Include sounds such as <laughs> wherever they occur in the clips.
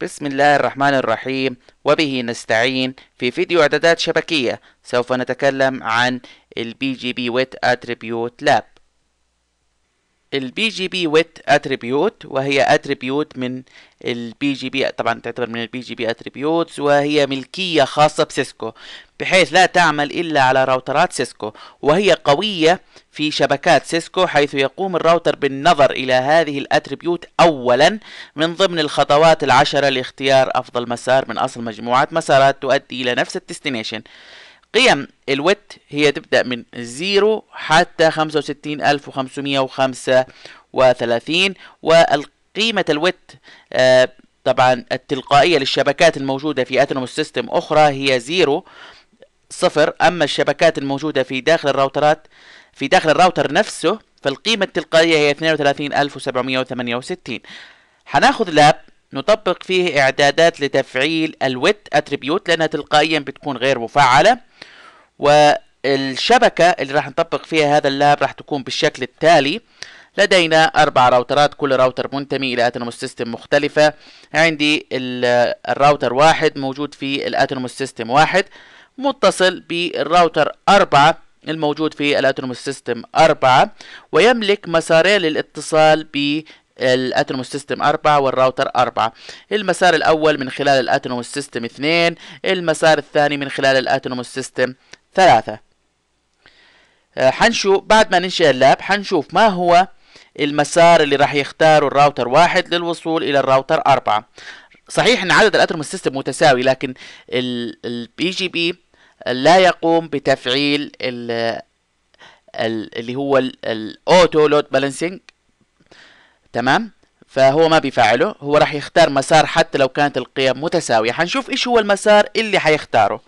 بسم الله الرحمن الرحيم وبه نستعين في فيديو اعدادات شبكية سوف نتكلم عن البي جي بي ويت اتريبيوت لاب البي جي بي ويت اتريبيوت وهي اتريبيوت من البي جي بي طبعا تعتبر من البي جي بي اتريبيوتس وهي ملكيه خاصه بسيسكو بحيث لا تعمل الا على راوترات سيسكو وهي قويه في شبكات سيسكو حيث يقوم الراوتر بالنظر الى هذه الاتريبيوت اولا من ضمن الخطوات العشره لاختيار افضل مسار من اصل مجموعه مسارات تؤدي الى نفس الديستنيشن قيم الوت هي تبدأ من 0 حتى 65535 والقيمة الوت آه، طبعا التلقائية للشبكات الموجودة في أتنوم سيستم أخرى هي 0 صفر أما الشبكات الموجودة في داخل الراوترات في داخل الراوتر نفسه فالقيمة التلقائية هي 32768 حناخذ لاب نطبق فيه إعدادات لتفعيل الويت اتريبيوت لأنها تلقائيا بتكون غير مفعلة والشبكة اللي راح نطبق فيها هذا اللاب راح تكون بالشكل التالي لدينا أربع راوترات كل راوتر منتمي إلى أتونوموس سيستم مختلفة عندي الراوتر واحد موجود في الأتونوموس سيستم واحد متصل بالراوتر أربعة الموجود في الأتونوموس سيستم أربعة ويملك مسارين للاتصال ب الاتنوموس سيستم 4 والراوتر 4 المسار الاول من خلال الاتنوموس سيستم 2 المسار الثاني من خلال الاتنوموس سيستم ثلاثة آه، حنشوف بعد ما ننشئ اللاب حنشوف ما هو المسار اللي راح يختاره الراوتر واحد للوصول إلى الراوتر أربعة صحيح ان عدد الاترم السيستم متساوي لكن البي جي بي لا يقوم بتفعيل ال اللي هو الاوتو لود بالانسنج تمام فهو ما بيفعله هو راح يختار مسار حتى لو كانت القيم متساويه حنشوف ايش هو المسار اللي حيختاره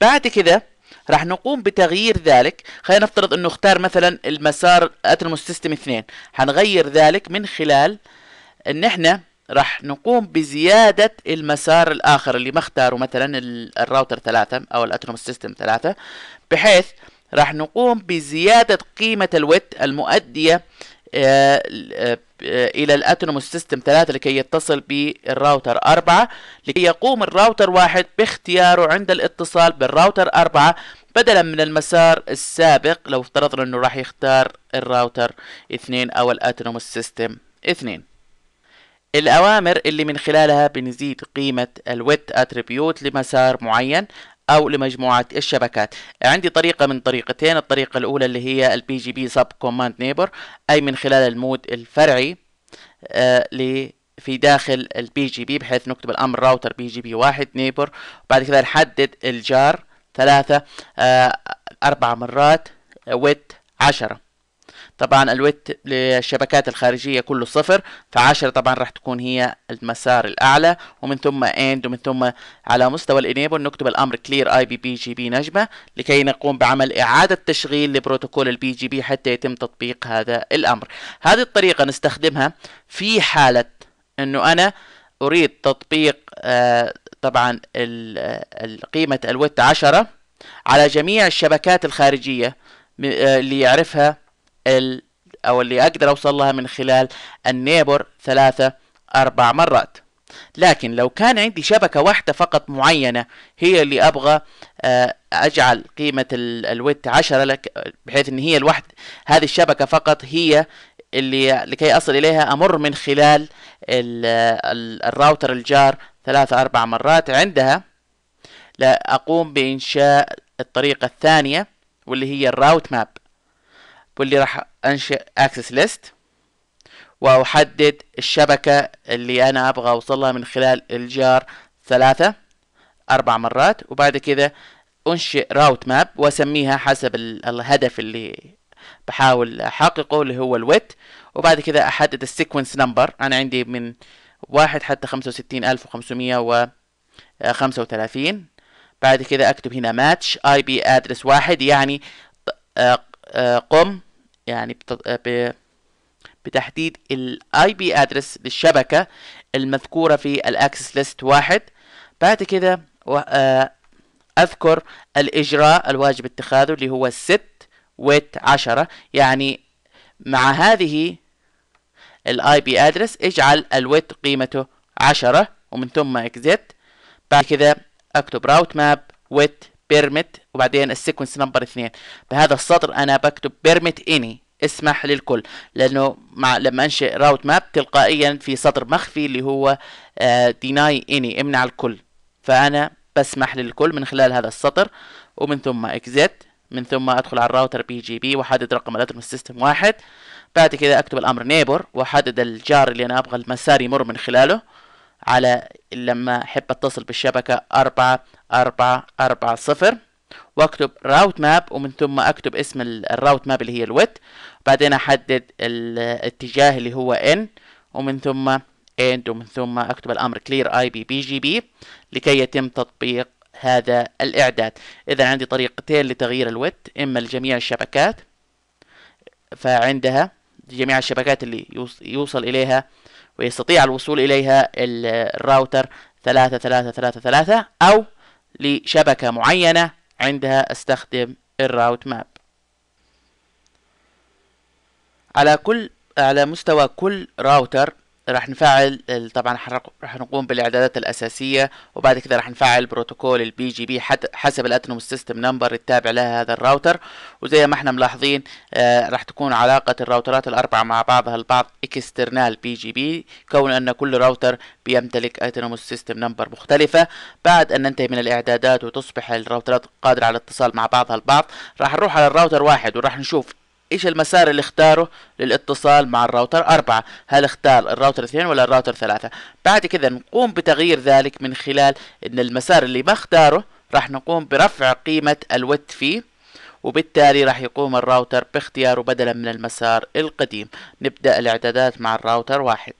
بعد كده راح نقوم بتغيير ذلك خلينا نفترض انه اختار مثلا المسار اترموس سيستم 2 هنغير ذلك من خلال ان احنا راح نقوم بزيادة المسار الآخر اللي ما اختاره مثلا الراوتر ثلاثة أو الأترموس سيستم ثلاثة بحيث راح نقوم بزيادة قيمة الوت المؤدية آه، آه، إلى الأترموس سيستم ثلاثة لكي يتصل بالراوتر أربعة لكي يقوم الراوتر واحد باختياره عند الاتصال بالراوتر أربعة بدلا من المسار السابق لو افترضنا انه راح يختار الراوتر اثنين او الاتونوموس سيستم اثنين الأوامر اللي من خلالها بنزيد قيمة الويت اتريبيوت لمسار معين أو لمجموعة الشبكات عندي طريقة من طريقتين الطريقة الأولى اللي هي البي جي بي سب كوماند نيبر أي من خلال المود الفرعي آه في داخل البي جي بي بحيث نكتب الأمر راوتر بي جي بي واحد نيبر وبعد كذا نحدد الجار ثلاثة آه، أربع مرات ويت آه، عشرة طبعا الويت للشبكات الخارجية كله صفر فعشرة طبعا راح تكون هي المسار الأعلى ومن ثم اند ومن ثم على مستوى الانيبل نكتب الأمر كلير اي بي بي جي بي نجمة لكي نقوم بعمل إعادة تشغيل لبروتوكول البي جي بي حتى يتم تطبيق هذا الأمر هذه الطريقة نستخدمها في حالة أنه أنا أريد تطبيق آه، طبعا قيمة الوت عشرة على جميع الشبكات الخارجية آه، اللي يعرفها ال أو اللي أقدر أوصل لها من خلال النيبر ثلاثة أربع مرات لكن لو كان عندي شبكة واحدة فقط معينة هي اللي أبغى آه، أجعل قيمة الوت عشرة لك بحيث أن هي الوحد هذه الشبكة فقط هي اللي لكي أصل إليها أمر من خلال الراوتر الجار ثلاثة أربع مرات عندها لا أقوم بإنشاء الطريقة الثانية واللي هي الراوت ماب واللي راح أنشئ أكسس ليست وأحدد الشبكة اللي أنا أبغى أوصلها من خلال الجار ثلاثة أربع مرات وبعد كذا أنشئ راوت ماب وأسميها حسب الهدف اللي بحاول احققه اللي هو الويت وبعد كده احدد السيكونس نمبر انا عندي من واحد حتى خمسة وستين ألف وخمسمية وخمسة وثلاثين بعد كده اكتب هنا ماتش اي بي ادرس واحد يعني آه، آه، قم يعني آه، بتحديد الاي بي ادرس للشبكه المذكوره في الاكسس ليست واحد بعد كده اذكر الاجراء الواجب اتخاذه اللي هو الست ويت 10 يعني مع هذه الاي بي ادرس اجعل الويت قيمته 10 ومن ثم اكزيت بعد كذا اكتب راوت ماب ويت بيرمت وبعدين السيكونس نمبر 2 بهذا السطر انا بكتب بيرمت اني اسمح للكل لانه مع لما انشئ راوت ماب تلقائيا في سطر مخفي اللي هو ديناي آه، اني امنع الكل فانا بسمح للكل من خلال هذا السطر ومن ثم اكزيت من ثم ادخل على الراوتر بي جي بي واحدد رقم الادرس سيستم واحد بعد كذا اكتب الامر نيبر واحدد الجار اللي انا ابغى المسار يمر من خلاله على لما احب اتصل بالشبكة أربعة أربعة أربعة صفر واكتب راوت ماب ومن ثم اكتب اسم الراوت ماب اللي هي الويت بعدين احدد الاتجاه اللي هو ان ومن ثم اند ومن ثم اكتب الامر كلير اي بي بي جي بي لكي يتم تطبيق هذا الإعداد إذا عندي طريقتين لتغيير الويت إما لجميع الشبكات فعندها جميع الشبكات اللي يوصل إليها ويستطيع الوصول إليها الراوتر ثلاثة ثلاثة ثلاثة ثلاثة أو لشبكة معينة عندها استخدم الراوت ماب على كل على مستوى كل راوتر راح نفعل طبعا راح نقوم بالاعدادات الاساسيه وبعد كذا راح نفعل بروتوكول البي جي بي حسب الاتنوم سيستم نمبر التابع لها هذا الراوتر وزي ما احنا ملاحظين آه، راح تكون علاقه الراوترات الاربعه مع بعضها البعض اكسترنال بي جي بي كون ان كل راوتر بيمتلك اتنوم سيستم نمبر مختلفه بعد ان ننتهي من الاعدادات وتصبح الراوترات قادره على الاتصال مع بعضها البعض راح نروح على الراوتر واحد وراح نشوف ايش المسار اللي اختاره للاتصال مع الراوتر أربعة هل اختار الراوتر اثنين ولا الراوتر ثلاثة بعد كذا نقوم بتغيير ذلك من خلال ان المسار اللي ما اختاره راح نقوم برفع قيمة الوت فيه وبالتالي راح يقوم الراوتر باختياره بدلا من المسار القديم نبدأ الاعدادات مع الراوتر واحد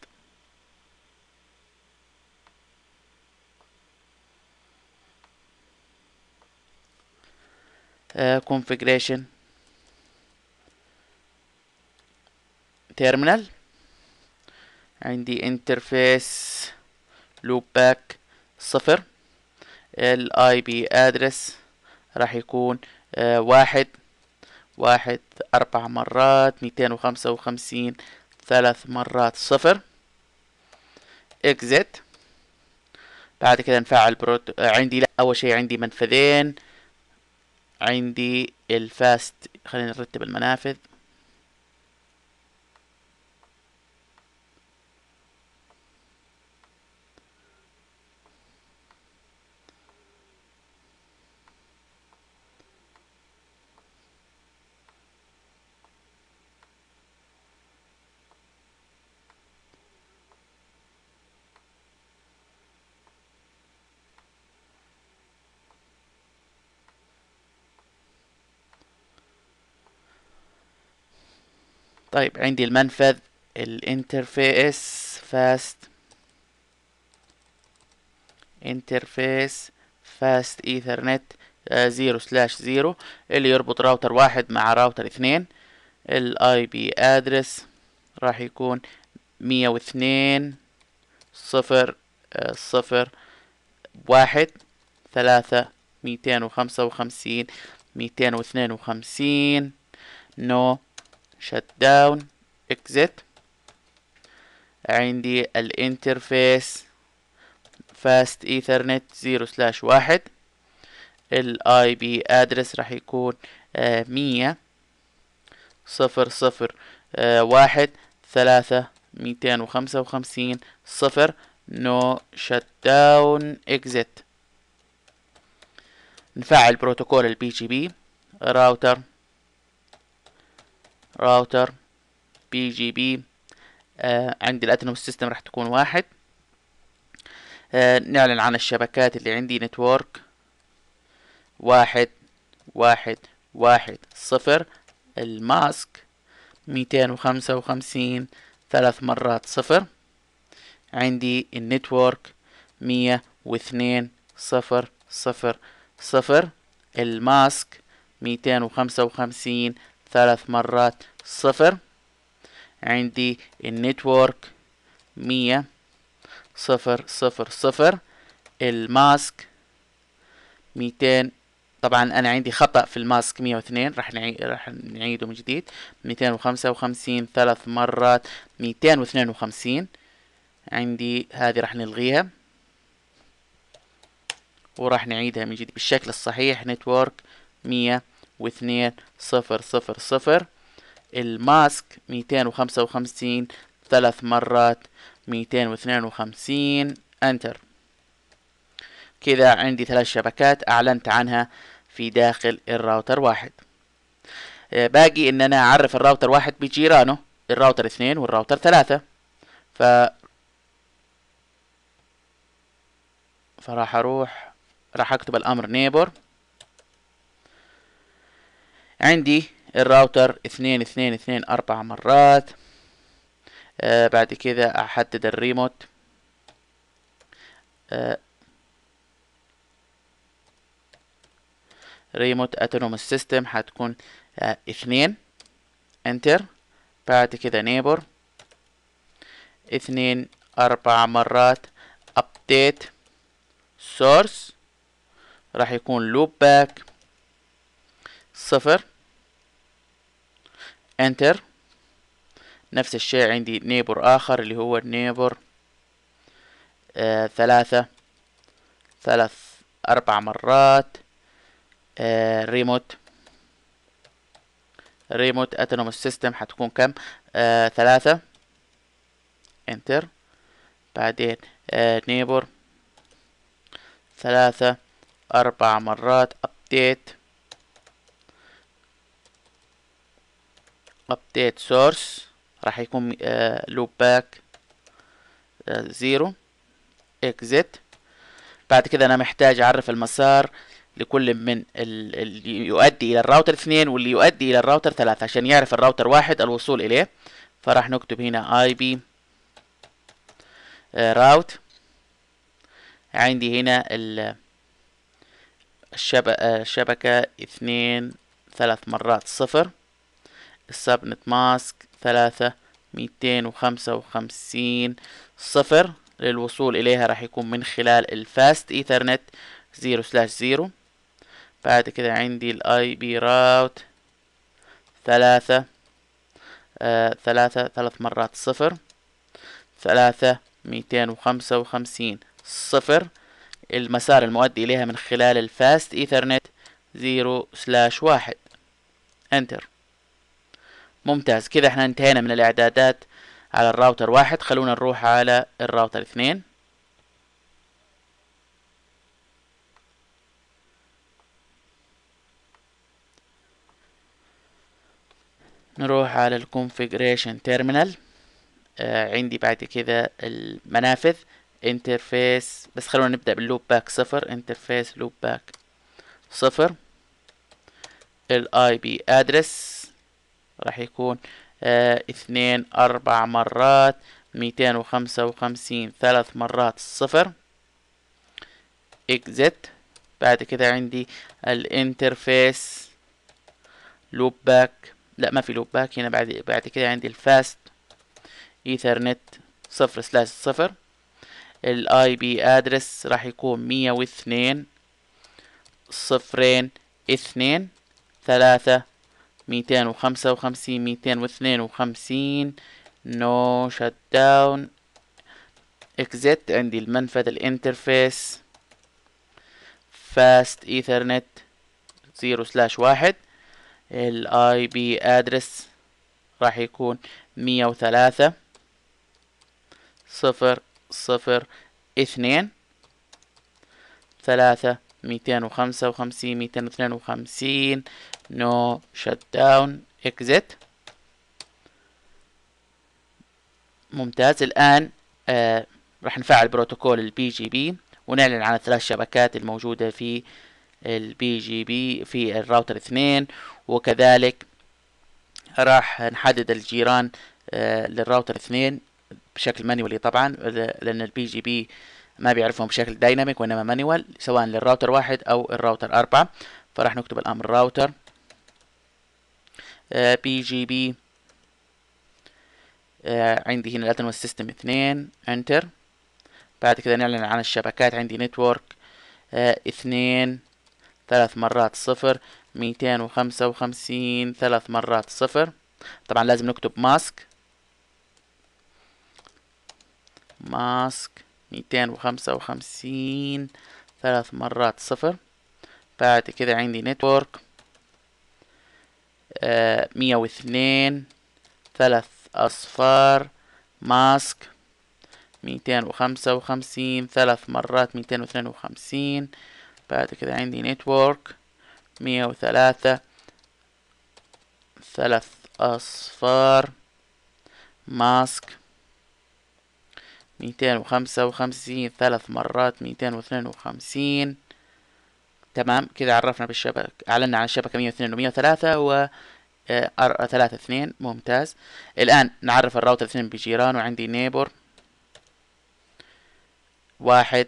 آه، configuration تيرمينال عندي انترفيس لوب باك صفر الاي بي ادرس راح يكون آه واحد واحد اربع مرات ميتين وخمسة وخمسين ثلاث مرات صفر اكزت بعد كده نفعل بروت عندي لا اول شيء عندي منفذين عندي الفاست خلينا نرتب المنافذ طيب عندي المنفذ الانترفيس فاست انترفيس فاست ايثرنت زيرو سلاش زيرو اللي يربط راوتر واحد مع راوتر اثنين الاي بي ادرس راح يكون مية واثنين صفر آه، صفر واحد ثلاثة ميتين وخمسة وخمسين ميتين واثنين وخمسين نو شت داون اكزت عندي الانترفيس فاست ايثرنت زيرو سلاش واحد الاي بي ادرس راح يكون آه، مية صفر صفر آه، واحد ثلاثة ميتين وخمسة وخمسين صفر نو شت داون اكزت نفعل بروتوكول البي جي بي راوتر راوتر بي جي بي آه عندي الاتنوم سيستم راح تكون واحد آه نعلن عن الشبكات اللي عندي نتورك واحد واحد واحد صفر الماسك ميتين وخمسة وخمسين ثلاث مرات صفر عندي النتورك مية واثنين صفر صفر صفر الماسك ميتين وخمسة وخمسين ثلاث مرات صفر عندي النتورك مية صفر صفر صفر الماسك ميتين طبعا انا عندي خطأ في الماسك مية واثنين راح راح نعيده من جديد ميتين وخمسة وخمسين ثلاث مرات ميتين واثنين وخمسين عندي هذه راح نلغيها وراح نعيدها من جديد بالشكل الصحيح نتورك مية واثنين صفر صفر صفر الماسك 255 ثلاث مرات 252 انتر كذا عندي ثلاث شبكات اعلنت عنها في داخل الراوتر واحد آه، باقي ان انا اعرف الراوتر واحد بجيرانه الراوتر اثنين والراوتر ثلاثة ف فراح اروح راح اكتب الامر نيبر عندي الراوتر اثنين اثنين اثنين اربع مرات آه بعد كده احدد الريموت آه ريموت اتنوم سيستم هتكون آه اثنين انتر بعد كده نيبر اثنين اربع مرات ابديت سورس راح يكون لوب باك صفر انتر نفس الشيء عندي نيبر اخر اللي هو نيبر آه ثلاثة ثلاث اربع مرات آه ريموت ريموت اتنوم السيستم حتكون كم آه ثلاثة انتر بعدين آه نيبر ثلاثة أربع مرات أبديت ابديت سورس راح يكون لوب باك زيرو اكزيت بعد كده انا محتاج اعرف المسار لكل من اللي يؤدي الى الراوتر اثنين واللي يؤدي الى الراوتر ثلاثة عشان يعرف الراوتر واحد الوصول اليه فراح نكتب هنا اي بي راوت عندي هنا الشبكة آه، اثنين ثلاث مرات صفر السبنت ماسك ثلاثة ميتين وخمسة وخمسين صفر للوصول إليها راح يكون من خلال الفاست إيثرنت زيرو سلاش زيرو بعد كده عندي الاي بي راوت ثلاثة آه، ثلاثة ثلاث مرات صفر ثلاثة ميتين وخمسة وخمسين صفر المسار المؤدي إليها من خلال الفاست إيثرنت زيرو سلاش واحد انتر ممتاز كذا احنا انتهينا من الاعدادات على الراوتر واحد خلونا نروح على الراوتر اثنين نروح على الكونفيجريشن تيرمينال آه عندي بعد كذا المنافذ انترفيس بس خلونا نبدأ باللوب باك صفر انترفيس لوب باك صفر الاي بي ادرس راح يكون آه اثنين أربع مرات ميتين وخمسة وخمسين ثلاث مرات صفر اكزت بعد كده عندي الانترفيس لوب باك لا ما في لوب باك هنا بعد بعد كده عندي الفاست ايثرنت صفر سلاش صفر الاي بي ادرس راح يكون مية واثنين صفرين اثنين ثلاثة ميتين وخمسة وخمسين ميتين واثنين وخمسين نو شت داون اكزيت عندي المنفذ الانترفيس فاست ايثرنت زيرو سلاش واحد الاي بي ادرس راح يكون مية وثلاثة صفر صفر اثنين ثلاثة ميتين وخمسة وخمسين ميتين واثنين وخمسين no shutdown exit ممتاز الآن آه راح نفعل بروتوكول البي جي بي ونعلن عن الثلاث شبكات الموجودة في البي جي بي في الراوتر اثنين وكذلك راح نحدد الجيران آه، للراوتر اثنين بشكل مانيولي طبعا لأن البي جي بي ما بيعرفهم بشكل دايناميك وإنما مانيوال سواء للراوتر واحد أو الراوتر أربعة فراح نكتب الأمر راوتر بي جي بي عندي هنا الادنوس سيستم اثنين انتر بعد كده نعلن عن الشبكات عندي نتورك آه، اثنين ثلاث مرات صفر ميتين وخمسة وخمسين ثلاث مرات صفر طبعا لازم نكتب ماسك ماسك ميتين وخمسة وخمسين ثلاث مرات صفر بعد كده عندي نتورك مية واثنين ثلاث أصفار ماسك ميتين وخمسة وخمسين ثلاث مرات ميتين واثنين وخمسين بعد كذا عندي نتورك مية وثلاثة ثلاث أصفار ماسك ميتين وخمسة وخمسين ثلاث مرات ميتين واثنين وخمسين تمام كده عرفنا بالشبكة اعلنا عن الشبكة مية 102 و103 ومية آه، أر... آه، ثلاثة اثنين ممتاز الآن نعرف الراوتر اثنين بجيران وعندي نيبر واحد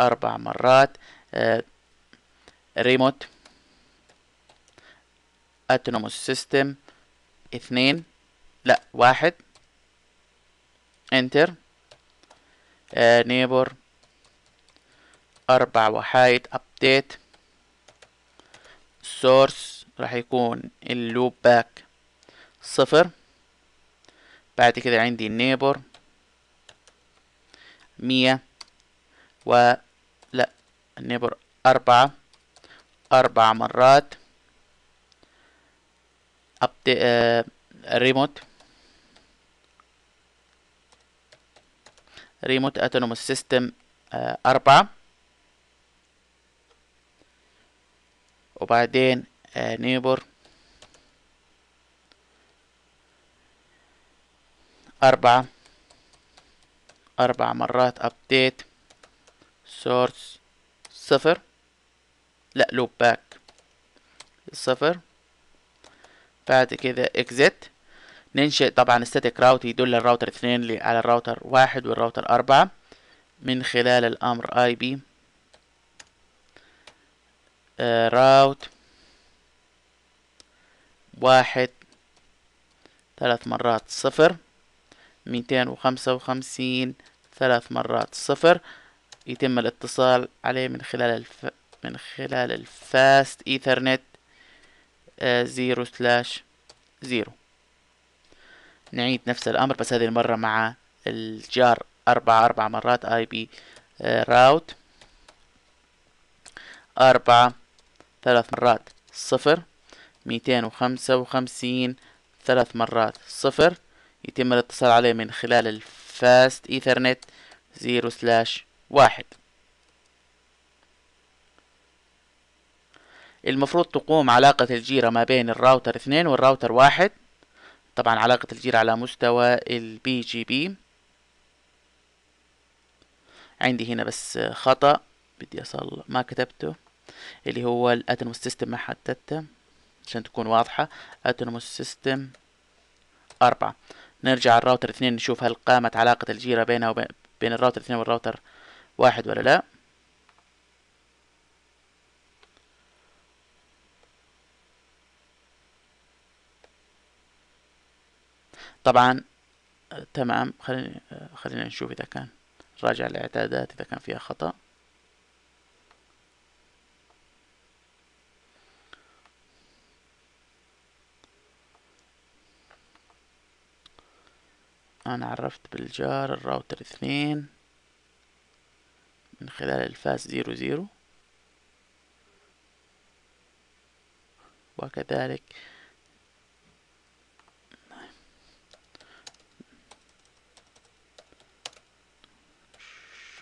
أربع مرات آه ريموت اتونوموس سيستم اثنين لا واحد انتر آه نيبر أربع وحايد أبديت سورس راح يكون اللوب باك صفر بعد كده عندي النيبر مية و لا النيبر أربعة أربع مرات أبدي... آه... ريموت ريموت أتونوموس سيستم آه... أربعة وبعدين آه، نيبر أربعة أربع مرات أبديت سورس صفر لا لوب باك صفر بعد كده اكزت ننشئ طبعا static route يدل الراوتر اثنين على الراوتر واحد والراوتر أربعة من خلال الأمر IP آه، راوت واحد ثلاث مرات صفر ميتين وخمسة وخمسين ثلاث مرات صفر يتم الاتصال عليه من خلال الف... من خلال الفاست ايثرنت آه، زيرو سلاش زيرو نعيد نفس الامر بس هذه المرة مع الجار اربعة اربعة مرات اي بي آه، راوت اربعة ثلاث مرات صفر ميتين وخمسة وخمسين ثلاث مرات صفر يتم الاتصال عليه من خلال الفاست ايثرنت زيرو سلاش واحد المفروض تقوم علاقة الجيرة ما بين الراوتر اثنين والراوتر واحد طبعا علاقة الجيرة على مستوى البي جي بي عندي هنا بس خطأ بدي أصل ما كتبته اللي هو الاتنوس سيستم محددة عشان تكون واضحة اتنوس سيستم أربعة نرجع الراوتر اثنين نشوف هل قامت علاقة الجيرة بينها وبين بين الراوتر اثنين والراوتر واحد ولا لا طبعا تمام خلينا خلينا نشوف اذا كان راجع الاعدادات اذا كان فيها خطأ أنا عرفت بالجار الراوتر اثنين من خلال الفاس زيرو زيرو وكذلك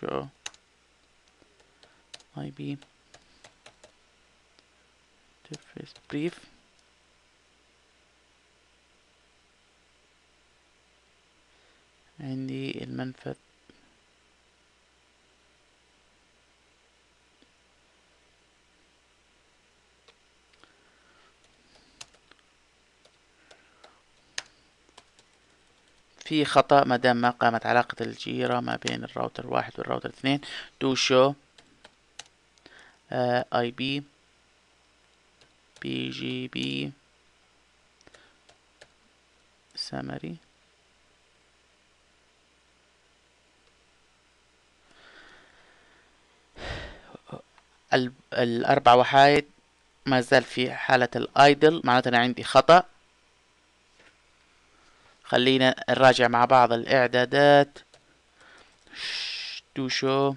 show ib بريف عندي المنفذ في خطأ مادام ما قامت علاقة الجيرة ما بين الراوتر واحد والراوتر اثنين دو شو آه اي بي بي جي بي الأربع وحايد ما زال في حالة الايدل معناته أنا عندي خطأ خلينا نراجع مع بعض الإعدادات دو شو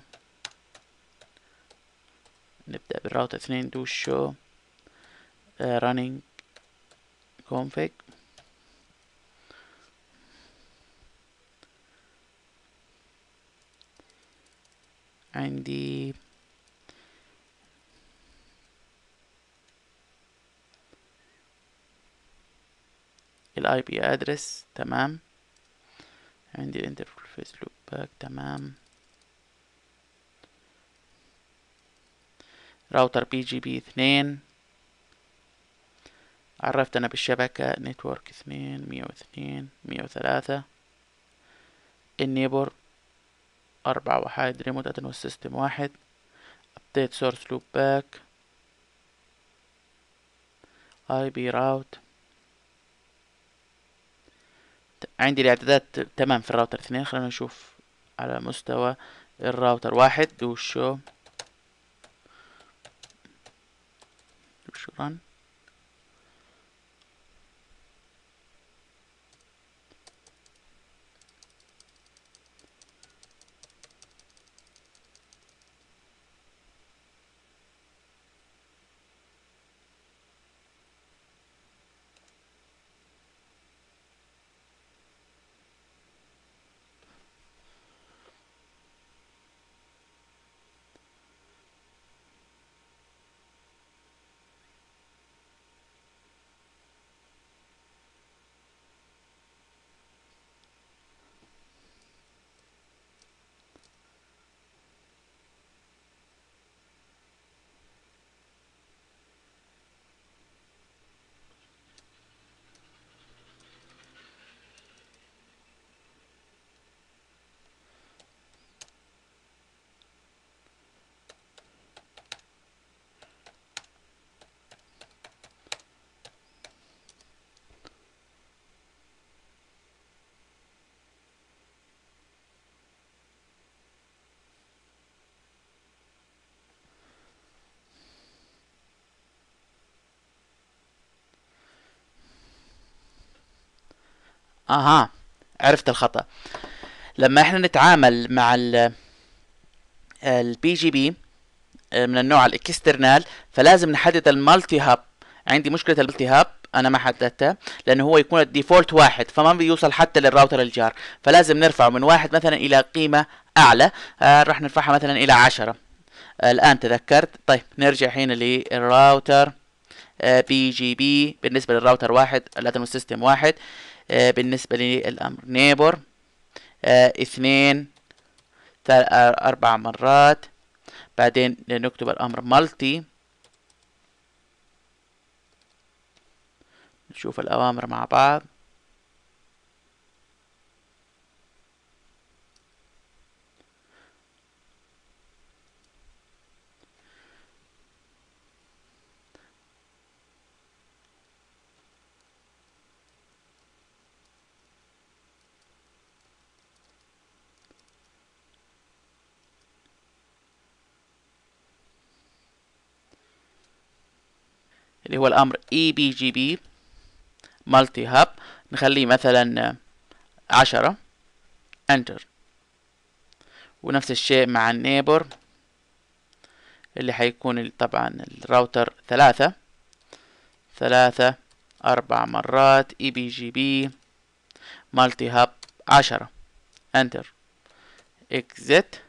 نبدأ بالراوت اثنين دو شو رانينج آه، config عندي الاي بي ادرس تمام عندي الانترفيس لوب باك تمام راوتر بي جي بي اثنين عرفت انا بالشبكة نتورك اثنين مية واثنين مية وثلاثة النيبر اربعة وحيد ريموت أتنوس سيستم واحد ابديت سورس لوب باك اي بي راوت عندي الاعدادات تمام في الراوتر اثنين خلينا نشوف على مستوى الراوتر واحد وشو شو رن اها آه، عرفت الخطا لما احنا نتعامل مع ال البي جي بي من النوع الاكسترنال فلازم نحدد المالتي هاب عندي مشكله المالتي هاب انا ما حددتها لانه هو يكون الديفولت واحد فما بيوصل حتى للراوتر الجار فلازم نرفعه من واحد مثلا الى قيمه اعلى آه راح نرفعها مثلا الى عشرة آه الان تذكرت طيب نرجع الحين للراوتر آه بي جي بي بالنسبه للراوتر واحد الاتمو سيستم واحد آه، بالنسبة للأمر نيبر آه، اثنين آه، أربع مرات بعدين نكتب الأمر مالتي نشوف الأوامر مع بعض اللي هو الأمر اي بي جي بي مالتي هاب نخليه مثلا عشرة انتر ونفس الشيء مع النيبر اللي حيكون طبعا الراوتر ثلاثة ثلاثة أربع مرات اي بي جي بي مالتي هاب عشرة انتر اكزت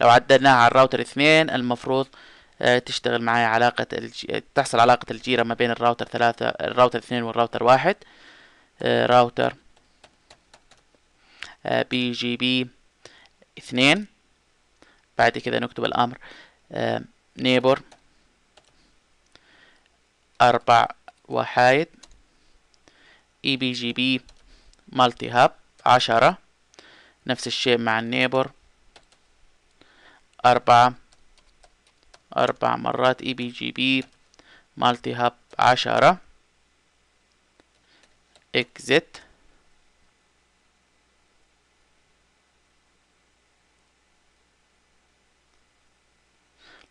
لو عدلناها على الراوتر اثنين المفروض آه، تشتغل معايا علاقة تحصل علاقة الجيرة ما بين الراوتر ثلاثة الراوتر اثنين والراوتر واحد آه، راوتر آه، بي جي بي اثنين بعد كذا نكتب الأمر نيبور أربع وحايد اي بي جي بي مالتي هاب عشرة نفس الشيء مع النيبور أربعة أربع مرات اي بي جي بي مالتي هاب عشرة إكزيت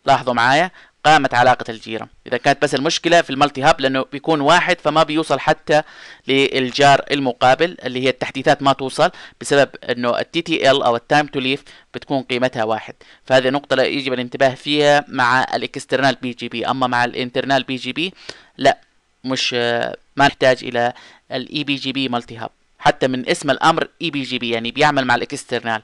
لاحظوا معايا قامت علاقة الجيرة إذا كانت بس المشكلة في المالتي هاب لأنه بيكون واحد فما بيوصل حتى للجار المقابل اللي هي التحديثات ما توصل بسبب أنه التي تي ال أو التايم تو ليف بتكون قيمتها واحد فهذه نقطة يجب الانتباه فيها مع الاكسترنال بي جي بي أما مع الانترنال بي جي بي لا مش ما نحتاج إلى الاي بي جي بي مالتي هاب حتى من اسم الأمر اي بي جي بي يعني بيعمل مع الاكسترنال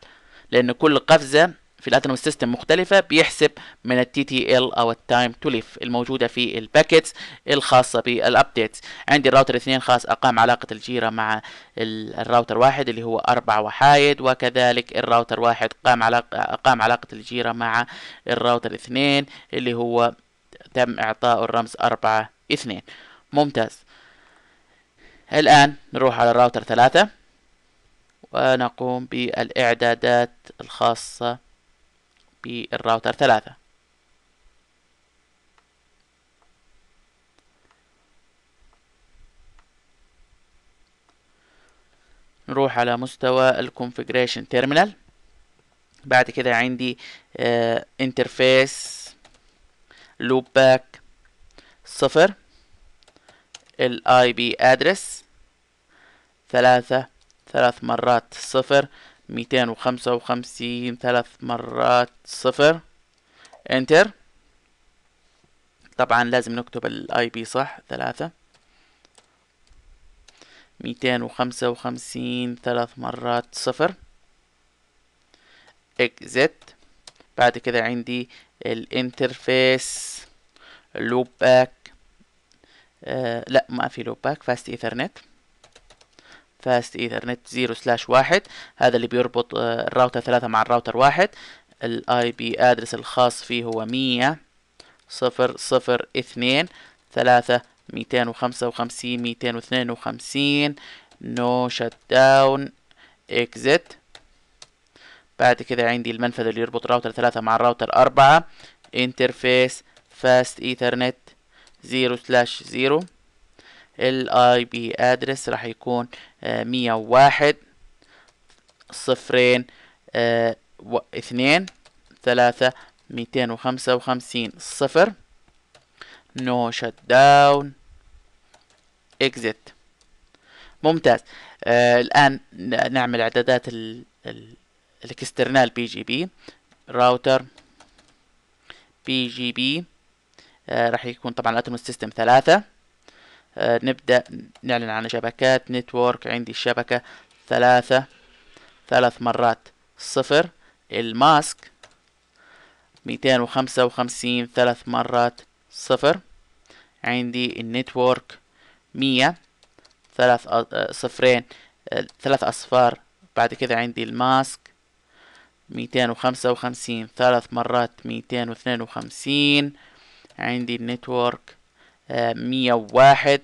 لأنه كل قفزة في الاتنوم سيستم مختلفه بيحسب من التي تي ال او التايم تو ليف الموجوده في الباكيتس الخاصه بالابديتس عندي الراوتر 2 خاص اقام علاقه الجيره مع الراوتر واحد اللي هو اربع وحايد وكذلك الراوتر واحد قام علاقه اقام علاقه الجيره مع الراوتر 2 اللي هو تم اعطاء الرمز أربعة اثنين ممتاز الآن نروح على الراوتر ثلاثة ونقوم بالإعدادات الخاصة بالراوتر ثلاثة نروح على مستوى الكونفيجريشن تيرمينال بعد كده عندي انترفيس لوب باك صفر الاي بي ادرس ثلاثة ثلاث مرات صفر ميتين وخمسة وخمسين ثلاث مرات صفر انتر طبعا لازم نكتب الاي بي صح ثلاثة ميتين وخمسة وخمسين ثلاث مرات صفر اكزت بعد كده عندي الانترفيس لوب باك آه لا ما في لوب باك فاست ايثرنت فاست ايثرنت زيرو سلاش واحد هذا اللي بيربط آه، الراوتر ثلاثة مع الراوتر واحد الاي بي ادرس الخاص فيه هو مية صفر صفر اثنين ثلاثة ميتين وخمسة وخمسين ميتين واثنين وخمسين نو شت داون اكزت بعد كذا عندي المنفذ اللي يربط راوتر ثلاثة مع الراوتر أربعة انترفيس فاست ايثرنت زيرو سلاش زيرو الاي بي ادرس راح يكون آه، مية واحد صفرين آه، اثنين ثلاثة ميتين وخمسة وخمسين صفر نو شت داون اكزت ممتاز آه الان نعمل اعدادات الاكسترنال بي جي بي راوتر بي جي بي آه، راح يكون طبعا اتم السيستم ثلاثة آه، نبدأ نعلن عن شبكات نتورك عندي الشبكة ثلاثة ثلاث مرات صفر الماسك ميتين وخمسة وخمسين ثلاث مرات صفر عندي النتورك مية ثلاث آه، صفرين آه، ثلاث أصفار بعد كده عندي الماسك ميتين وخمسة وخمسين ثلاث مرات ميتين واثنين وخمسين عندي النتورك مية وواحد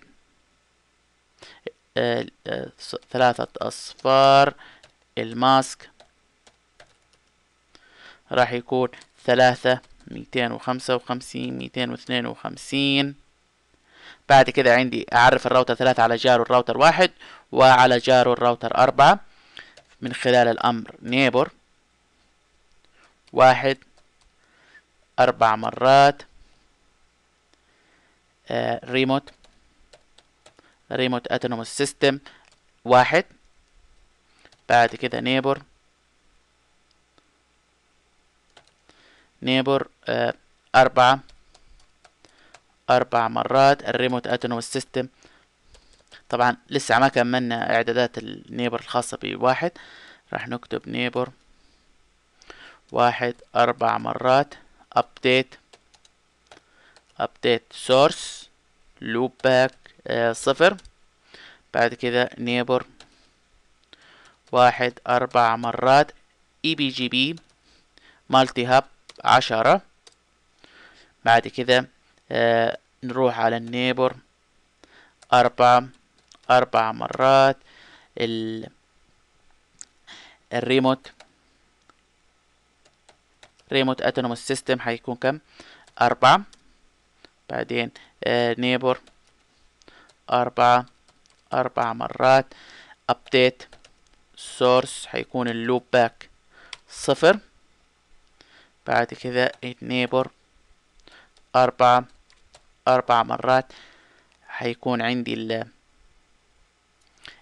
ثلاثة أصفار الماسك راح يكون ثلاثة ميتين وخمسة وخمسين ميتين واثنين وخمسين بعد كده عندي أعرف الراوتر ثلاثة على جاره الراوتر واحد وعلى جاره الراوتر أربعة من خلال الأمر نيبر واحد أربع مرات ريموت ريموت اتونوموس سيستم واحد بعد كده نيبر نيبر آه، أربعة أربع مرات الريموت أتونوم سيستم طبعا لسه ما كملنا إعدادات النيبر الخاصة بواحد راح نكتب نيبر واحد أربع مرات أبديت ابديت سورس لوب باك صفر بعد كده نيبر واحد أربع مرات اي بي جي بي مالتي هاب عشرة بعد كده eh, نروح على النيبر أربعة أربع مرات ال الريموت ريموت اتونوموس سيستم حيكون كم أربعة بعدين نيبر آه، أربعة أربع مرات أبديت سورس حيكون اللوب باك صفر بعد كذا نيبر أربعة أربع مرات حيكون عندي ال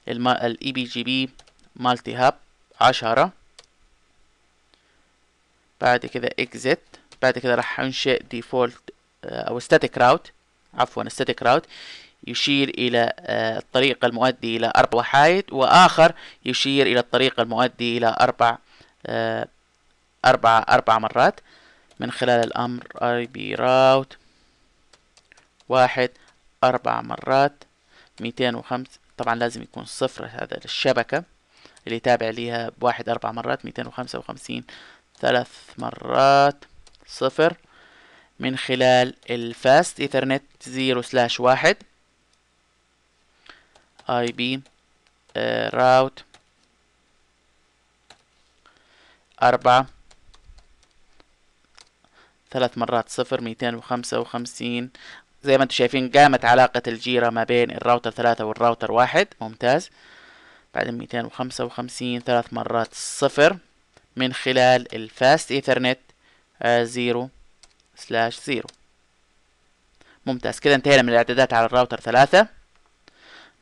الاي بي جي بي مالتي هاب عشرة بعد كذا اكزت بعد كذا راح انشئ ديفولت آه، أو static route عفوا static route يشير إلى آه، الطريق المؤدي إلى أربع وحايد وآخر يشير إلى الطريق المؤدي إلى أربع آه، أربع أربع مرات من خلال الأمر اي بي راوت واحد أربع مرات ميتين وخمس طبعا لازم يكون صفر هذا الشبكة اللي تابع ليها بواحد أربع مرات ميتين وخمسة وخمسين ثلاث مرات صفر من خلال الفاست ايثرنت 0 سلاش 1 اي بي آه، راوت 4 ثلاث مرات صفر ميتين وخمسة وخمسين زي ما انتم شايفين قامت علاقة الجيرة ما بين الراوتر ثلاثة والراوتر واحد ممتاز بعدين ميتين وخمسة وخمسين ثلاث مرات صفر من خلال الفاست ايثرنت آه، زيرو سلاش زيرو ممتاز كذا انتهينا من الاعدادات على الراوتر ثلاثة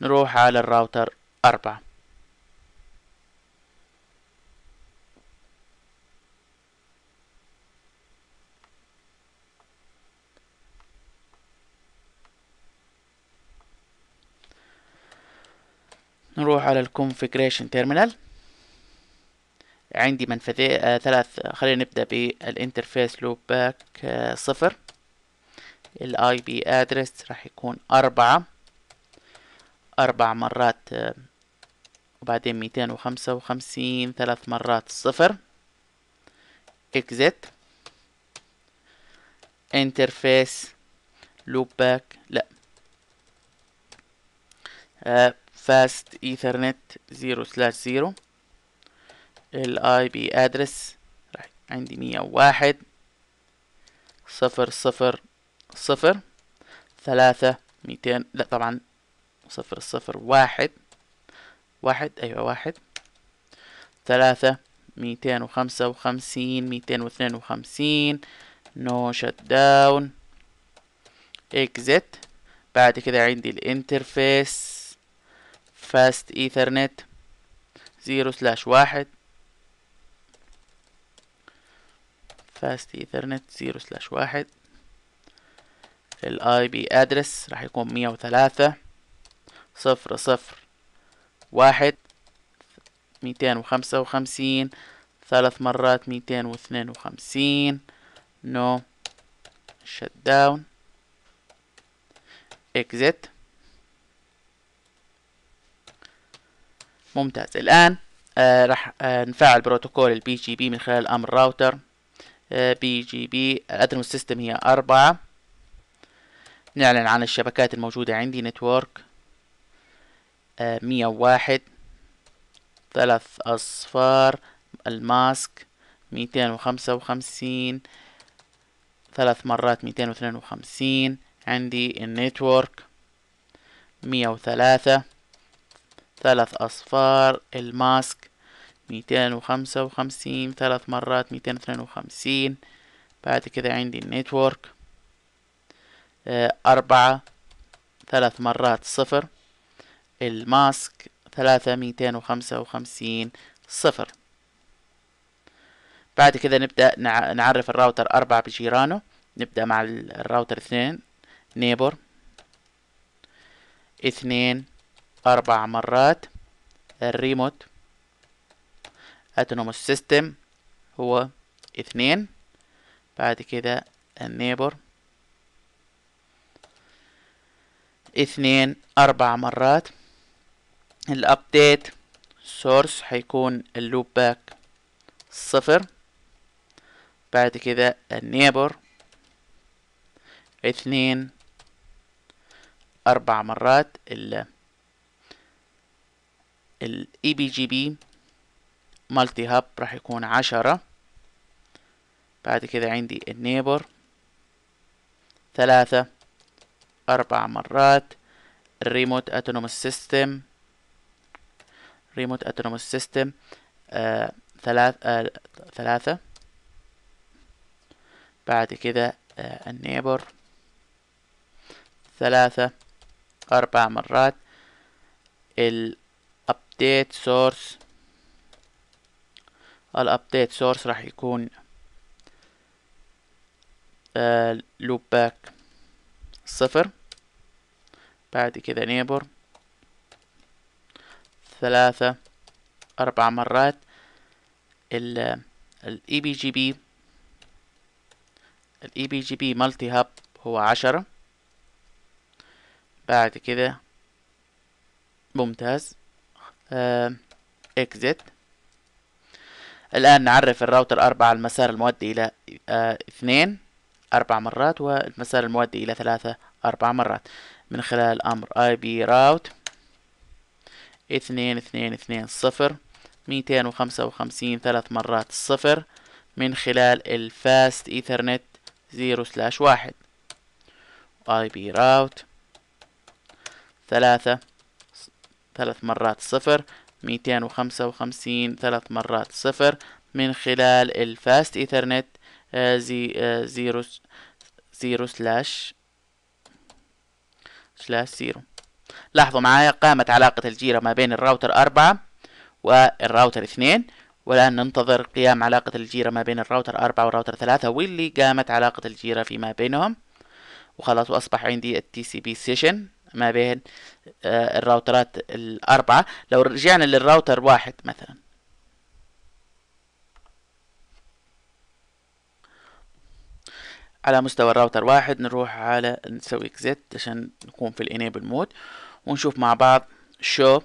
نروح على الراوتر أربعة نروح على الكونفيجريشن تيرمينال عندي منفذي آه ثلاث خلينا نبدأ بالانترفيس لوب باك آه صفر الاي بي ادرس راح يكون أربعة أربع مرات آه وبعدين ميتين وخمسة وخمسين ثلاث مرات صفر اكزت انترفيس لوب باك لا آه، فاست ايثرنت زيرو سلاش زيرو الاي بي ادرس عندي مية واحد صفر صفر صفر ثلاثة ميتين لا طبعا صفر صفر واحد واحد أيوة واحد ثلاثة ميتين وخمسة وخمسين ميتين واثنين وخمسين نو شت داون اكزت بعد كده عندي الانترفيس فاست ايثرنت زيرو سلاش واحد فاست ايثرنت 0 سلاش 1 الاي بي ادرس راح يكون 103 صفر صفر واحد ميتين وخمسة وخمسين ثلاث مرات ميتين واثنين وخمسين نو شت داون اكزت ممتاز الآن آه راح آه نفعل بروتوكول البي جي بي من خلال أمر راوتر بي جي بي الادرس سيستم هي أربعة نعلن عن الشبكات الموجودة عندي نتورك آه، مية واحد ثلاث أصفار الماسك ميتين وخمسة وخمسين ثلاث مرات ميتين واثنين وخمسين عندي النتورك مية وثلاثة ثلاث أصفار الماسك ميتين وخمسة وخمسين ثلاث مرات ميتين اثنين وخمسين بعد كده عندي النيتورك آه، أربعة ثلاث مرات صفر الماسك ثلاثة ميتين وخمسة وخمسين صفر بعد كده نبدأ نعرف الراوتر أربعة بجيرانه نبدأ مع الراوتر اثنين نيبر اثنين أربع مرات الريموت autonomous system هو اثنين بعد كده النيبر اثنين أربع مرات الأبديت سورس هيكون اللوب باك صفر بعد كده النيبر اثنين أربع مرات ال ال اي بي جي بي مالتي هاب راح يكون عشرة بعد كده عندي النيبر ثلاثة أربع مرات الريموت أتونوموس سيستم ريموت أتونوموس سيستم آه، ثلاث آه، ثلاثة بعد كده آه، النيبر ثلاثة أربع مرات الأبديت سورس الابديت سورس راح يكون لوب آه، باك صفر بعد كده نيبر ثلاثة أربع مرات ال الاي بي جي بي الاي بي جي بي مالتي هاب هو عشرة بعد كده ممتاز اكزت آه، الآن نعرف الراوتر أربعة المسار المؤدي إلى آه، اثنين أربع مرات والمسار المؤدي إلى ثلاثة أربع مرات من خلال أمر IP route اثنين اثنين اثنين صفر ميتين وخمسة وخمسين ثلاث مرات صفر من خلال الفاست ايثرنت زيرو سلاش واحد اي بي راوت ثلاثة ثلاث مرات صفر 255 ثلاث مرات صفر من خلال الفاست ايثرنت آه، زي آه، زيرو زيرو سلاش سلاش زيرو لاحظوا معايا قامت علاقة الجيرة ما بين الراوتر أربعة والراوتر اثنين والآن ننتظر قيام علاقة الجيرة ما بين الراوتر أربعة والراوتر ثلاثة واللي قامت علاقة الجيرة فيما بينهم وخلاص وأصبح عندي التي سي بي سيشن ما بين آه، الراوترات الأربعة لو رجعنا للراوتر واحد مثلا على مستوى الراوتر واحد نروح على نسوي اكزيت عشان نكون في الانيبل مود ونشوف مع بعض شو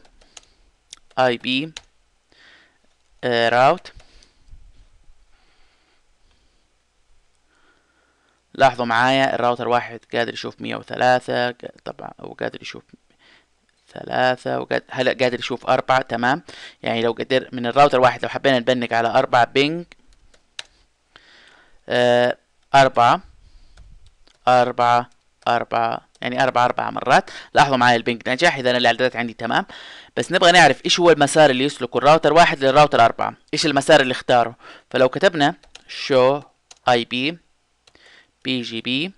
اي آه، بي راوت لاحظوا معايا الراوتر واحد قادر يشوف مية وثلاثة طبعا هو قادر يشوف ثلاثة وقادر هلا قادر يشوف أربعة تمام يعني لو قدر من الراوتر واحد لو حبينا نبنك على أربعة بينج آه، أربعة أربعة أربعة يعني أربعة أربعة مرات لاحظوا معايا البنك نجح إذا الإعدادات عندي تمام بس نبغى نعرف إيش هو المسار اللي يسلكه الراوتر واحد للراوتر أربعة إيش المسار اللي اختاره فلو كتبنا show IP جي بي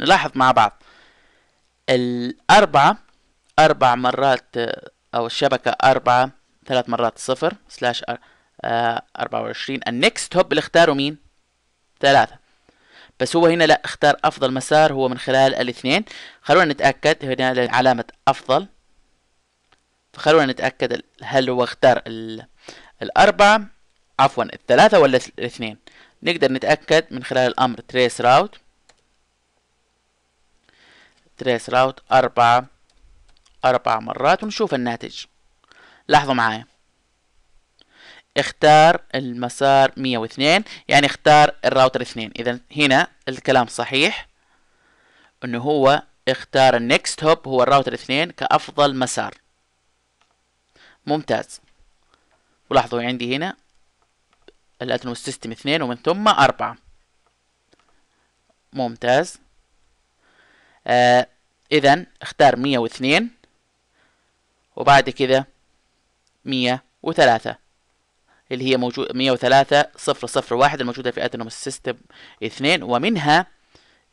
نلاحظ مع بعض الأربعة أربع مرات أو الشبكة أربعة ثلاث مرات صفر سلاش آه، أربعة وعشرين النكست هوب اللي اختاره مين؟ ثلاثة بس هو هنا لا اختار أفضل مسار هو من خلال الاثنين خلونا نتأكد هنا علامة أفضل فخلونا نتأكد هل هو اختار ال الأربعة عفوا الثلاثة ولا الاثنين نقدر نتأكد من خلال الأمر تريس راوت تريس راوت أربعة أربع مرات ونشوف الناتج لاحظوا معايا اختار المسار مية واثنين يعني اختار الراوتر اثنين إذا هنا الكلام صحيح أنه هو اختار النكست هوب هو الراوتر اثنين كأفضل مسار ممتاز ولاحظوا عندي هنا الاتنوس سيستم اثنين ومن ثم أربعة ممتاز آه إذا اختار مية واثنين وبعد كذا مية وثلاثة اللي هي موجود مية وثلاثة صفر صفر واحد الموجودة في أتنوم سيستم اثنين ومنها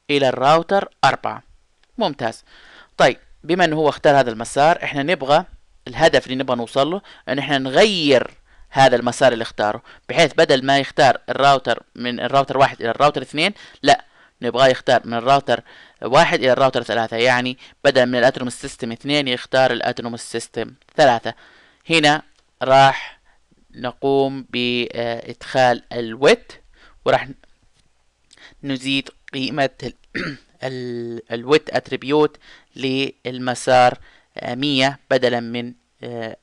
إلى الراوتر أربعة ممتاز طيب بما إنه هو اختار هذا المسار إحنا نبغى الهدف اللي نبغى نوصل له إن إحنا نغير هذا المسار اللي اختاره بحيث بدل ما يختار الراوتر من الراوتر واحد الى الراوتر اثنين لا نبغاه يختار من الراوتر واحد الى الراوتر ثلاثة يعني بدل من الاتروم سيستم اثنين يختار الاتروم سيستم ثلاثة هنا راح نقوم بادخال الويت وراح نزيد قيمة <clears throat> الويت اتريبيوت للمسار مية بدلا من آه،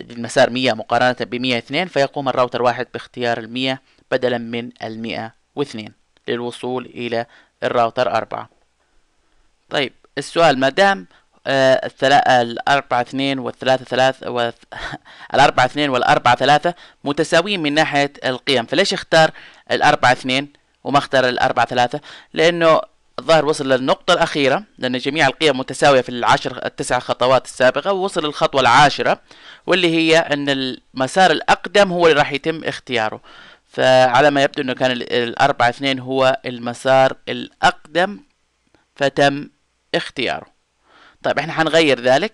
المسار 100 مقارنة ب 102 فيقوم الراوتر واحد باختيار ال 100 بدلا من ال 102 للوصول إلى الراوتر أربعة طيب السؤال ما دام آه الأربعة اثنين والثلاثة ثلاثة و... <laughs> الأربعة اثنين والأربعة ثلاثة متساويين من ناحية القيم فليش اختار الأربعة اثنين وما اختار الأربعة ثلاثة لأنه الظاهر وصل للنقطة الأخيرة لأن جميع القيم متساوية في العشر التسع خطوات السابقة ووصل للخطوة العاشرة واللي هي أن المسار الأقدم هو اللي راح يتم اختياره فعلى ما يبدو أنه كان الأربعة اثنين هو المسار الأقدم فتم اختياره طيب احنا حنغير ذلك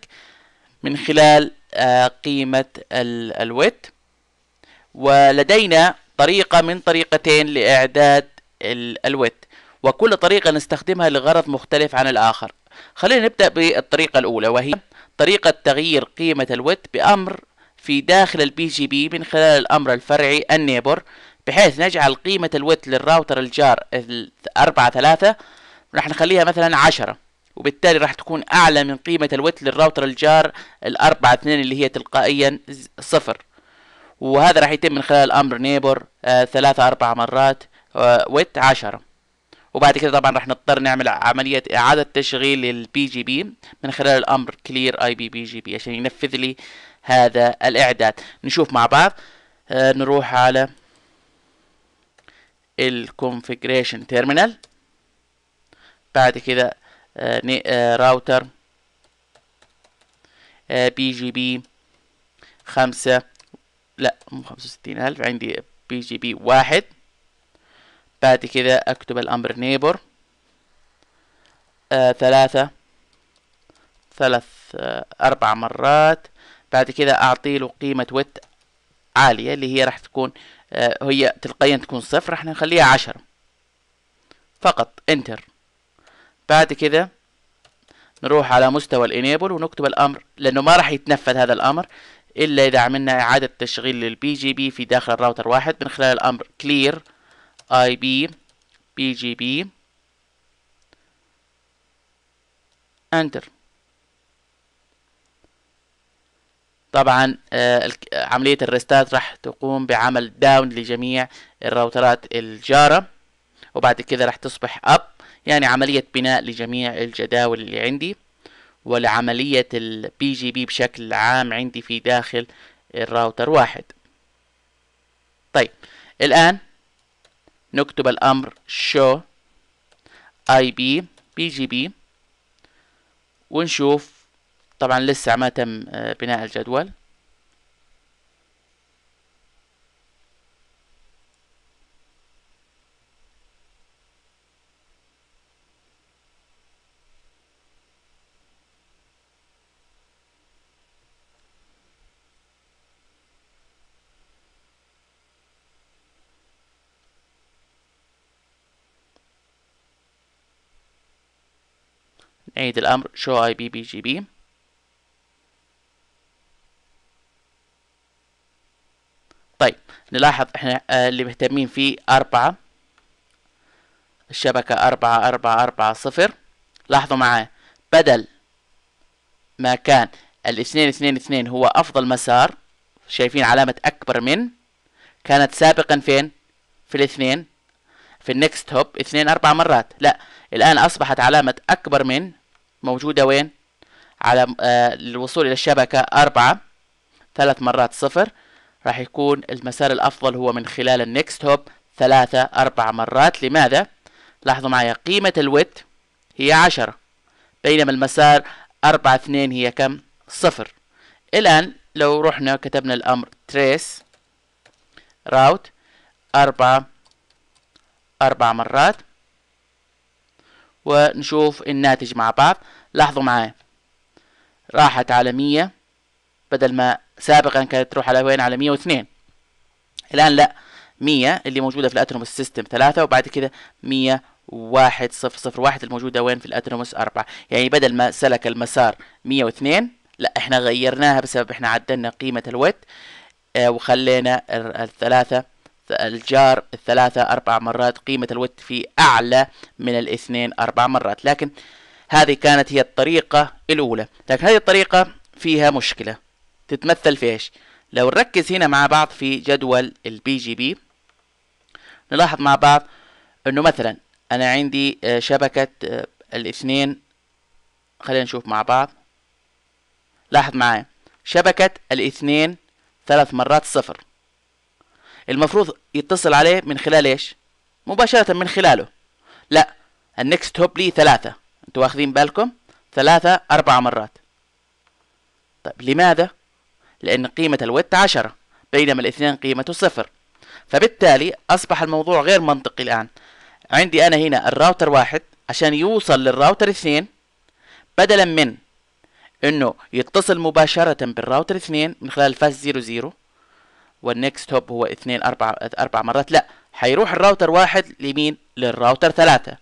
من خلال آه، قيمة الويت ولدينا طريقة من طريقتين لإعداد الويت وكل طريقة نستخدمها لغرض مختلف عن الآخر خلينا نبدأ بالطريقة الأولى وهي طريقة تغيير قيمة الوت بأمر في داخل البي جي بي من خلال الأمر الفرعي النيبر بحيث نجعل قيمة الوت للراوتر الجار الأربعة ثلاثة راح نخليها مثلا عشرة وبالتالي راح تكون أعلى من قيمة الوت للراوتر الجار الأربعة اثنين اللي هي تلقائيا صفر وهذا راح يتم من خلال أمر نيبر آه، ثلاثة أربعة مرات آه، ويت عشرة وبعد كده طبعا راح نضطر نعمل عملية إعادة تشغيل للبي جي بي من خلال الأمر clear اي بي بي جي بي عشان ينفذ لي هذا الإعداد نشوف مع بعض آه نروح على الكونفيجريشن تيرمينال بعد كده راوتر بي جي بي خمسة لا مو خمسة وستين ألف عندي بي جي بي واحد بعد كده اكتب الامر نيبر آه ثلاثة ثلاث آه اربع مرات بعد كده اعطي له قيمة ويت عالية اللي هي راح تكون آه هي تلقائيا تكون صفر راح نخليها عشرة فقط انتر بعد كده نروح على مستوى الانيبل ونكتب الامر لانه ما راح يتنفذ هذا الامر الا اذا عملنا اعادة تشغيل للبي جي بي في داخل الراوتر واحد من خلال الامر clear اي بي بي جي بي انتر طبعا آه، عملية الريستارت راح تقوم بعمل داون لجميع الراوترات الجارة وبعد كده راح تصبح اب يعني عملية بناء لجميع الجداول اللي عندي ولعملية البي جي بي بشكل عام عندي في داخل الراوتر واحد طيب الآن نكتب الأمر show اي بي بي جي بي ونشوف طبعا لسه ما تم آه، بناء الجدول نعيد الأمر show IP BGP طيب نلاحظ احنا آه، اللي مهتمين فيه أربعة الشبكة أربعة أربعة أربعة صفر لاحظوا معايا بدل ما كان الاثنين اثنين اثنين هو أفضل مسار شايفين علامة أكبر من كانت سابقا فين في الاثنين في النكست هوب اثنين أربع مرات لا الآن أصبحت علامة أكبر من موجودة وين على آه للوصول إلى الشبكة أربعة ثلاث مرات صفر راح يكون المسار الأفضل هو من خلال النكست هوب ثلاثة أربع مرات لماذا؟ لاحظوا معي قيمة الويت هي عشرة بينما المسار أربعة اثنين هي كم؟ صفر الآن لو رحنا كتبنا الأمر تريس راوت أربعة أربع مرات ونشوف الناتج مع بعض لاحظوا معايا راحت على مية بدل ما سابقا كانت تروح على وين على مية واثنين الآن لا مية اللي موجودة في الأترومس سيستم ثلاثة وبعد كده مية واحد صفر صفر واحد الموجودة وين في الأترومس أربعة يعني بدل ما سلك المسار مية واثنين لا احنا غيرناها بسبب احنا عدلنا قيمة الوت اه وخلينا الثلاثة الجار الثلاثة أربع مرات قيمة الوت في أعلى من الاثنين أربع مرات لكن هذه كانت هي الطريقة الأولى لكن هذه الطريقة فيها مشكلة تتمثل في إيش لو نركز هنا مع بعض في جدول البي جي بي نلاحظ مع بعض أنه مثلا أنا عندي آه، شبكة آه، الاثنين خلينا نشوف مع بعض لاحظ معايا شبكة الاثنين ثلاث مرات صفر المفروض يتصل عليه من خلال ايش مباشرة من خلاله لا النكست هوب لي ثلاثة انتوا واخذين بالكم ثلاثة أربع مرات طيب لماذا لأن قيمة الوت عشرة بينما الاثنين قيمته صفر فبالتالي أصبح الموضوع غير منطقي الآن عندي أنا هنا الراوتر واحد عشان يوصل للراوتر اثنين بدلا من انه يتصل مباشرة بالراوتر اثنين من خلال الفاس زيرو زيرو والنكست هوب هو اثنين اربع اربع مرات لا حيروح الراوتر واحد لمين للراوتر ثلاثة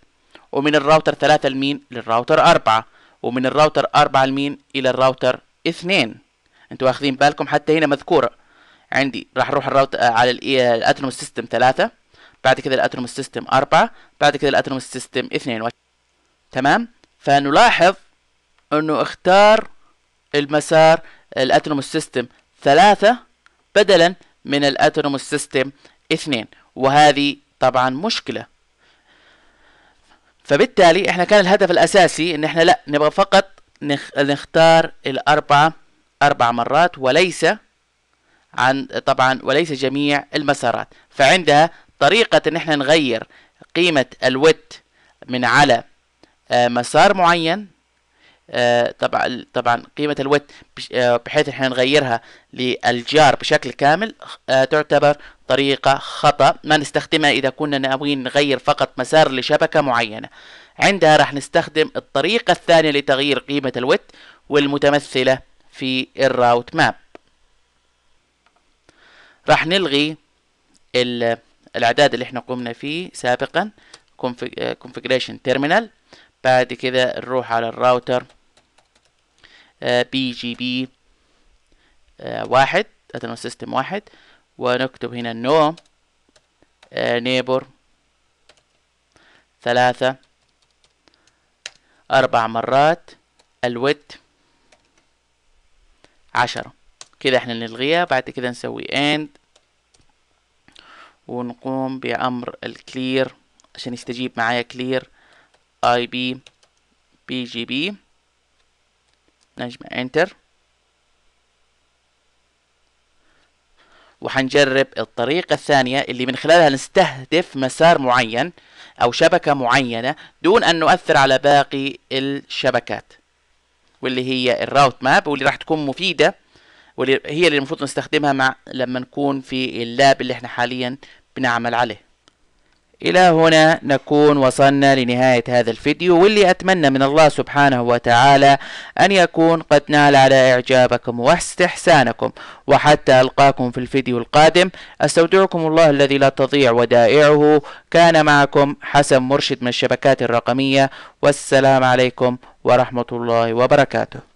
ومن الراوتر ثلاثة لمين للراوتر أربعة ومن الراوتر أربعة لمين إلى الراوتر اثنين انتوا واخذين بالكم حتى هنا مذكورة عندي راح اروح الراوتر آه، على إيه، الاترموس سيستم ثلاثة بعد كذا الاترموس سيستم أربعة بعد كذا الاترموس سيستم اثنين تمام فنلاحظ انه اختار المسار الاترموس سيستم ثلاثة بدلا من الاتونوموس سيستم اثنين وهذه طبعا مشكلة فبالتالي احنا كان الهدف الاساسي ان احنا لا نبغى فقط نختار الاربعة اربع مرات وليس عن طبعا وليس جميع المسارات فعندها طريقة ان احنا نغير قيمة الوت من على آه، مسار معين آه، طبعا طبعا قيمة الوت آه، بحيث احنا نغيرها للجار بشكل كامل آه، تعتبر طريقة خطأ ما نستخدمها إذا كنا ناويين نغير فقط مسار لشبكة معينة عندها راح نستخدم الطريقة الثانية لتغيير قيمة الوت والمتمثلة في الراوت ماب راح نلغي الاعداد اللي احنا قمنا فيه سابقا configuration terminal بعد كده نروح على الراوتر بي جي بي واحد ادنو سيستم واحد ونكتب هنا نو نيبر آه، ثلاثة أربع مرات الود عشرة كذا احنا نلغيها بعد كذا نسوي end ونقوم بأمر الكلير عشان يستجيب معايا كلير اي بي بي جي بي نجمع انتر وحنجرب الطريقة الثانية اللي من خلالها نستهدف مسار معين أو شبكة معينة دون أن نؤثر على باقي الشبكات واللي هي الراوت ماب واللي راح تكون مفيدة واللي هي اللي المفروض نستخدمها مع لما نكون في اللاب اللي احنا حاليا بنعمل عليه إلى هنا نكون وصلنا لنهاية هذا الفيديو واللي أتمنى من الله سبحانه وتعالى أن يكون قد نال على إعجابكم واستحسانكم وحتى ألقاكم في الفيديو القادم أستودعكم الله الذي لا تضيع ودائعه كان معكم حسن مرشد من الشبكات الرقمية والسلام عليكم ورحمة الله وبركاته